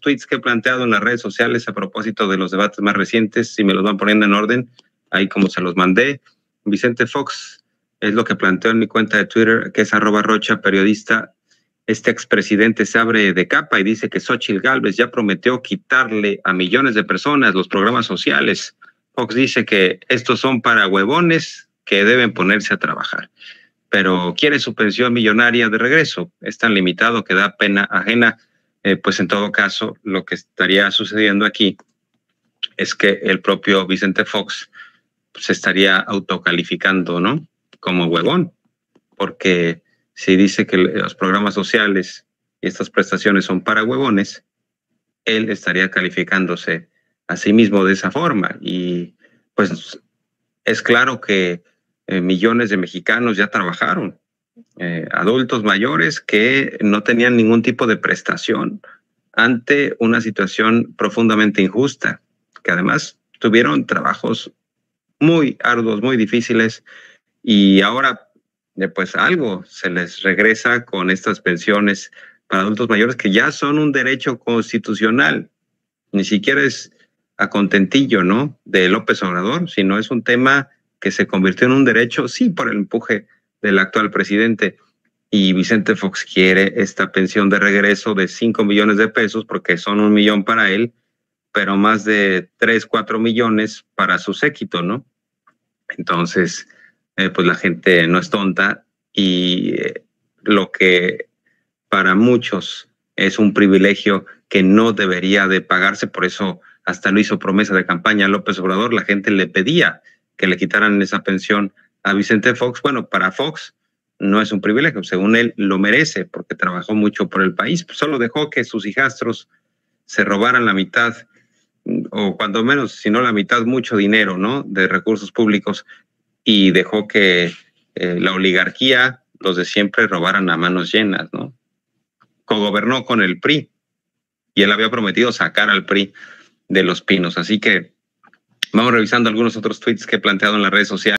tweets que he planteado en las redes sociales a propósito de los debates más recientes, si me los van poniendo en orden, ahí como se los mandé. Vicente Fox es lo que planteó en mi cuenta de Twitter, que es arroba rocha periodista. Este expresidente se abre de capa y dice que Xochitl Galvez ya prometió quitarle a millones de personas los programas sociales. Fox dice que estos son para huevones que deben ponerse a trabajar pero quiere su pensión millonaria de regreso. Es tan limitado que da pena ajena. Eh, pues en todo caso lo que estaría sucediendo aquí es que el propio Vicente Fox se estaría autocalificando, ¿no? Como huevón, porque si dice que los programas sociales y estas prestaciones son para huevones, él estaría calificándose a sí mismo de esa forma. Y pues es claro que eh, millones de mexicanos ya trabajaron eh, adultos mayores que no tenían ningún tipo de prestación ante una situación profundamente injusta, que además tuvieron trabajos muy arduos, muy difíciles, y ahora eh, pues algo se les regresa con estas pensiones para adultos mayores que ya son un derecho constitucional. Ni siquiera es a contentillo, ¿no? De López Obrador, sino es un tema que se convirtió en un derecho, sí, por el empuje del actual presidente. Y Vicente Fox quiere esta pensión de regreso de 5 millones de pesos porque son un millón para él, pero más de 3, 4 millones para su séquito, ¿no? Entonces, eh, pues la gente no es tonta y eh, lo que para muchos es un privilegio que no debería de pagarse, por eso hasta lo hizo promesa de campaña López Obrador, la gente le pedía que le quitaran esa pensión a Vicente Fox, bueno, para Fox no es un privilegio, según él lo merece porque trabajó mucho por el país, solo dejó que sus hijastros se robaran la mitad mm, o cuando menos, si no la mitad, mucho dinero, ¿no? De recursos públicos y dejó que eh, la oligarquía, los de siempre, robaran a manos llenas, ¿no? Cogobernó con el PRI y él había prometido sacar al PRI de los pinos. Así que vamos revisando algunos otros tweets que he planteado en las redes sociales.